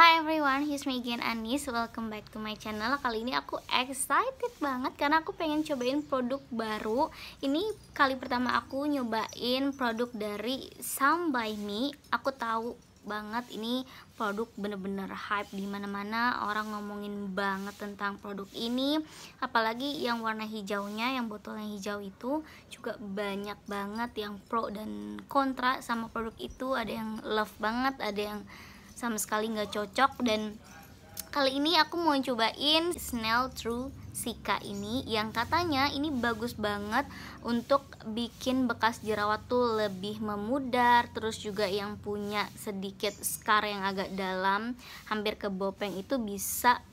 Hi everyone, here's me again Anis Welcome back to my channel Kali ini aku excited banget Karena aku pengen cobain produk baru Ini kali pertama aku nyobain produk dari Some By Me Aku tahu banget ini produk bener-bener hype di mana mana orang ngomongin banget tentang produk ini apalagi yang warna hijaunya yang botolnya hijau itu juga banyak banget yang pro dan kontra sama produk itu ada yang love banget ada yang sama sekali nggak cocok dan kali ini aku mau cobain Snell True Sika ini yang katanya ini bagus banget untuk bikin bekas jerawat tuh lebih memudar terus juga yang punya sedikit scar yang agak dalam hampir ke bopeng itu bisa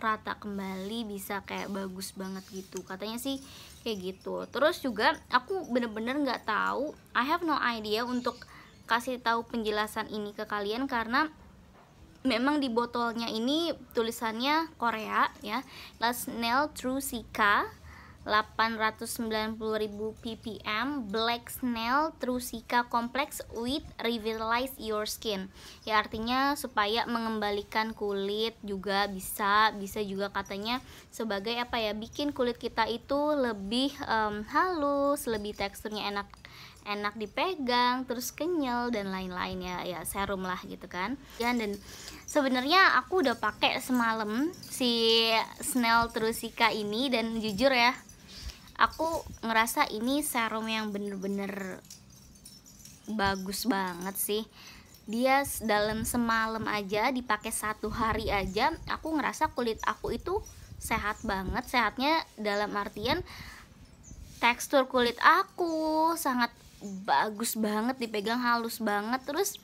rata kembali bisa kayak bagus banget gitu katanya sih kayak gitu terus juga aku bener-bener nggak gak tahu I have no idea untuk kasih tahu penjelasan ini ke kalian karena memang di botolnya ini tulisannya Korea ya Nail True Sika 890.000 ppm Black Snail Trusica Complex with Revitalize Your Skin. Ya artinya supaya mengembalikan kulit juga bisa, bisa juga katanya sebagai apa ya, bikin kulit kita itu lebih um, halus, lebih teksturnya enak enak dipegang terus kenyal dan lain-lain ya ya serum lah gitu kan dan dan sebenarnya aku udah pakai semalam si Snell Trusika ini dan jujur ya aku ngerasa ini serum yang bener-bener bagus banget sih dia dalam semalam aja dipakai satu hari aja aku ngerasa kulit aku itu sehat banget sehatnya dalam artian tekstur kulit aku sangat bagus banget dipegang halus banget terus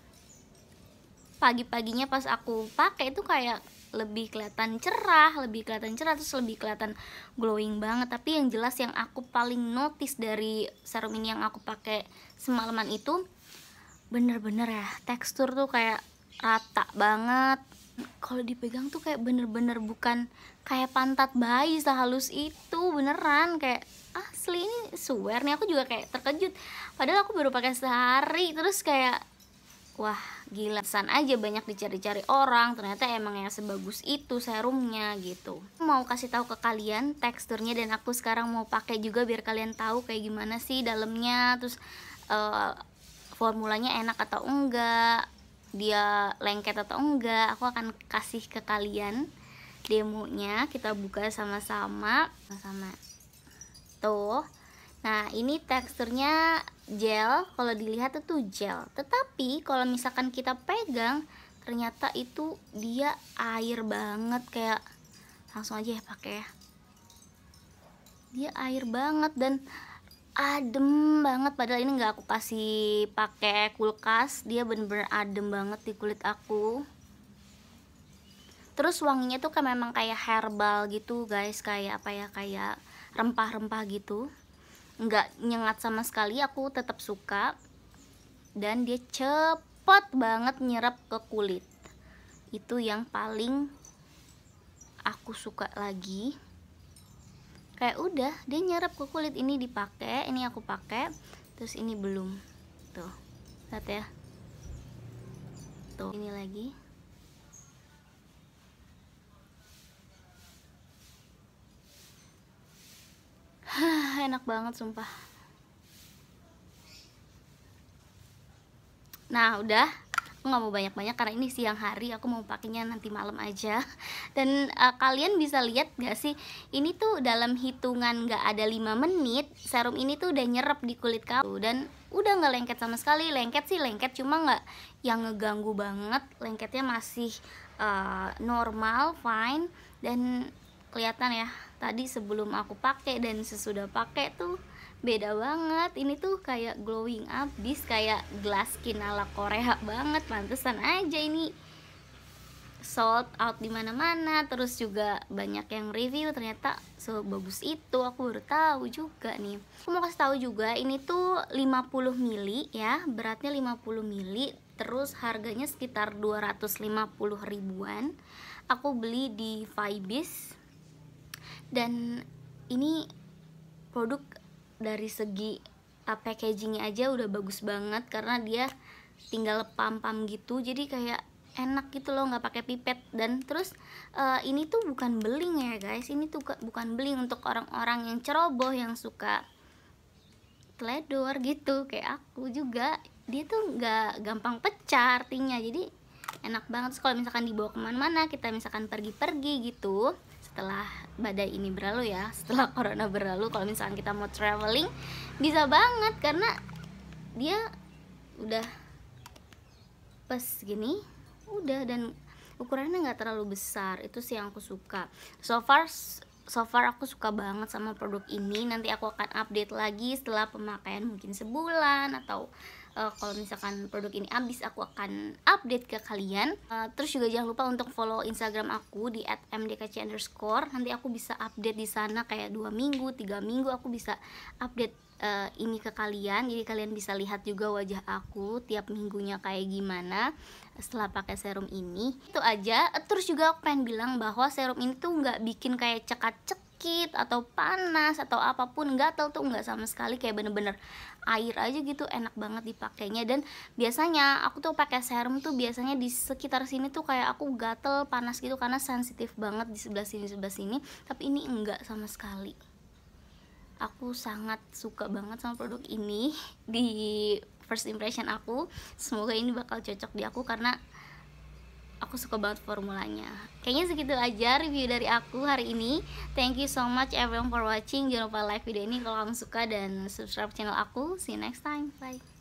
pagi-paginya pas aku pakai itu kayak lebih kelihatan cerah, lebih kelihatan cerah terus lebih kelihatan glowing banget. Tapi yang jelas yang aku paling notice dari serum ini yang aku pakai semalaman itu bener-bener ya tekstur tuh kayak rata banget kalau dipegang tuh kayak bener-bener bukan kayak pantat bayi sehalus itu beneran kayak asli ini swear nih aku juga kayak terkejut padahal aku baru pakai sehari terus kayak wah gila san aja banyak dicari-cari orang ternyata emang yang sebagus itu serumnya gitu mau kasih tahu ke kalian teksturnya dan aku sekarang mau pakai juga biar kalian tahu kayak gimana sih dalamnya terus uh, formulanya enak atau enggak dia lengket atau enggak aku akan kasih ke kalian demonya kita buka sama-sama sama tuh nah ini teksturnya gel kalau dilihat itu gel tetapi kalau misalkan kita pegang ternyata itu dia air banget kayak langsung aja ya pakai ya dia air banget dan adem banget padahal ini nggak aku kasih pakai kulkas dia bener-bener adem banget di kulit aku terus wanginya tuh kan memang kayak herbal gitu guys kayak apa ya kayak rempah-rempah gitu nggak nyengat sama sekali aku tetap suka dan dia cepet banget nyerap ke kulit itu yang paling aku suka lagi kayak udah dia nyerap ke kulit ini dipakai ini aku pakai terus ini belum tuh lihat ya tuh ini lagi enak banget sumpah nah udah aku nggak mau banyak-banyak karena ini siang hari aku mau pakainya nanti malam aja dan uh, kalian bisa lihat gak sih ini tuh dalam hitungan nggak ada 5 menit serum ini tuh udah nyerap di kulit kamu dan udah nggak lengket sama sekali lengket sih lengket cuma nggak yang ngeganggu banget lengketnya masih uh, normal fine dan kelihatan ya tadi sebelum aku pakai dan sesudah pakai tuh beda banget ini tuh kayak glowing up abis kayak glass skin ala Korea banget pantesan aja ini sold out di mana-mana terus juga banyak yang review ternyata sebagus itu aku baru tahu juga nih aku mau kasih tahu juga ini tuh 50 mili ya beratnya 50 mili terus harganya sekitar 250 ribuan aku beli di Vibis dan ini produk dari segi uh, packagingnya aja udah bagus banget karena dia tinggal pam-pam gitu jadi kayak enak gitu loh nggak pakai pipet dan terus uh, ini tuh bukan beling ya guys ini tuh bukan beling untuk orang-orang yang ceroboh yang suka teledor gitu kayak aku juga dia tuh nggak gampang pecah artinya jadi enak banget kalau misalkan dibawa kemana-mana kita misalkan pergi-pergi gitu setelah badai ini berlalu ya setelah corona berlalu kalau misalkan kita mau traveling bisa banget karena dia udah pas gini udah dan ukurannya nggak terlalu besar itu sih yang aku suka so far so far aku suka banget sama produk ini nanti aku akan update lagi setelah pemakaian mungkin sebulan atau uh, kalau misalkan produk ini habis aku akan update ke kalian uh, terus juga jangan lupa untuk follow instagram aku di @mdkc underscore nanti aku bisa update di sana kayak dua minggu tiga minggu aku bisa update uh, ini ke kalian jadi kalian bisa lihat juga wajah aku tiap minggunya kayak gimana setelah pakai serum ini itu aja terus juga aku pengen bilang bahwa serum ini tuh nggak bikin kayak cekat-cek sakit atau panas atau apapun gatel tuh nggak sama sekali kayak bener-bener air aja gitu enak banget dipakainya dan biasanya aku tuh pakai serum tuh biasanya di sekitar sini tuh kayak aku gatel panas gitu karena sensitif banget di sebelah sini sebelah sini tapi ini enggak sama sekali aku sangat suka banget sama produk ini di first impression aku semoga ini bakal cocok di aku karena aku suka banget formulanya kayaknya segitu aja review dari aku hari ini thank you so much everyone for watching jangan lupa like video ini kalau kamu suka dan subscribe channel aku see you next time bye